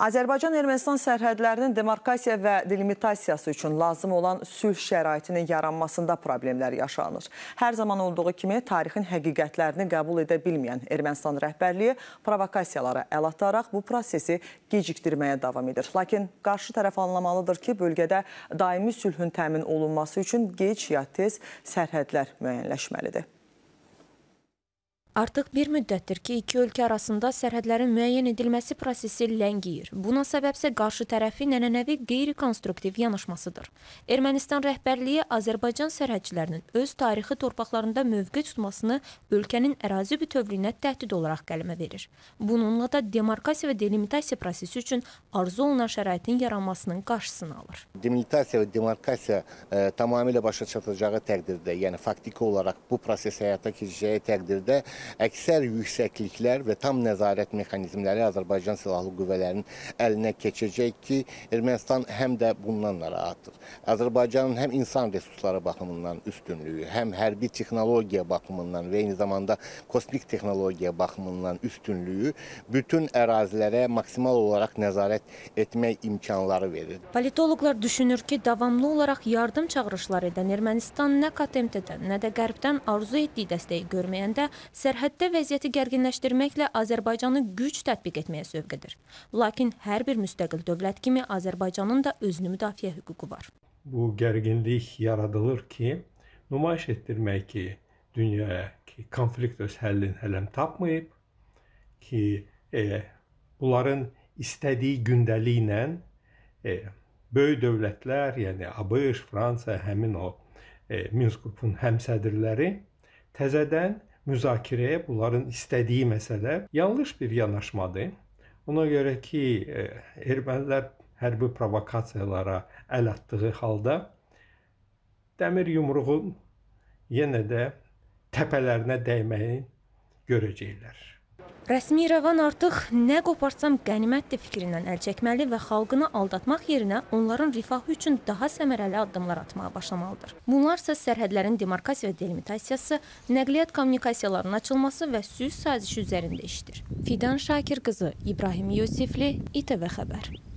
Azərbaycan-Ermənistan sərhədlərinin demarkasiya və delimitasiyası üçün lazım olan sülh şəraitinin yaranmasında problemlər yaşanır. Hər zaman olduğu kimi tarixin həqiqətlərini qəbul edə bilməyən Ermənistan rəhbərliyi provokasiyalara əl ataraq bu prosesi gecikdirməyə davam edir. Lakin qarşı tərəf anlamalıdır ki, bölgədə daimi sülhün təmin olunması üçün gec ya tez sərhədlər müəyyənləşməlidir. Artıq bir müddətdir ki, iki ölkə arasında sərhədlərin müəyyən edilməsi prosesi ləngiyir. Buna səbəbsə qarşı tərəfin ənənəvi qeyri-konstruktiv yanaşmasıdır. Ermənistan rəhbərliyi Azərbaycan sərhədçilərinin öz tarixi torpaqlarında mövqe tutmasını ölkənin ərazi bütövlüyünə təhdid olaraq qələmə verir. Bununla da demarkasiya və delimitasiya prosesi üçün arzu olunan şəraitin yaranmasının qarşısını alır. Delimitasiya və demarkasiya ə, e, tamamilə başa çatacağı təqdirdə, yəni faktiki olaraq bu proses həyata keçəcəyi təqdirdə əksər yüksəkliklər və tam nəzarət mexanizmləri Azərbaycan Silahlı Qüvvələrinin əlinə keçəcək ki, Ermənistan həm də bundan narahatdır. Azərbaycanın həm insan resursları baxımından üstünlüyü, həm hərbi texnologiya baxımından və eyni zamanda kosmik texnologiya baxımından üstünlüyü bütün ərazilərə maksimal olaraq nəzarət etmək imkanları verir. Politoloqlar düşünür ki, davamlı olaraq yardım çağırışları edən Ermənistan nə KTMT-dən, nə də Qərbdən arzu etdiyi dəstəyi görməyəndə sərbəst sərhəddə vəziyyəti gərginləşdirməklə Azərbaycanı güc tətbiq etməyə sövq edir. Lakin hər bir müstəqil dövlət kimi Azərbaycanın da özünü müdafiə hüququ var. Bu gərginlik yaradılır ki, nümayiş etdirmək ki, dünyaya ki, konflikt öz həllini hələm tapmayıb, ki, e, bunların istədiyi gündəliklə e, böyük dövlətlər, yəni ABŞ, Fransa, həmin o e, Minsk qrupunun həmsədrləri təzədən müzakirəyə bunların istədiyi məsələ yanlış bir yanaşmadır. Ona görə ki, e, ermənilər hərbi provokasiyalara əl atdığı halda dəmir yumruğun yenə də təpələrinə dəyməyi görəcəklər. Rəsmi İrəvan artıq nə qoparsam qənimətdir fikrindən əl çəkməli və xalqını aldatmaq yerinə onların rifahı üçün daha səmərəli addımlar atmağa başlamalıdır. Bunlar isə sərhədlərin demarkasiya və delimitasiyası, nəqliyyat kommunikasiyalarının açılması və sülh sazişi üzərində işdir. Fidan Şakir qızı, İbrahim Yusifli, İTV xəbər.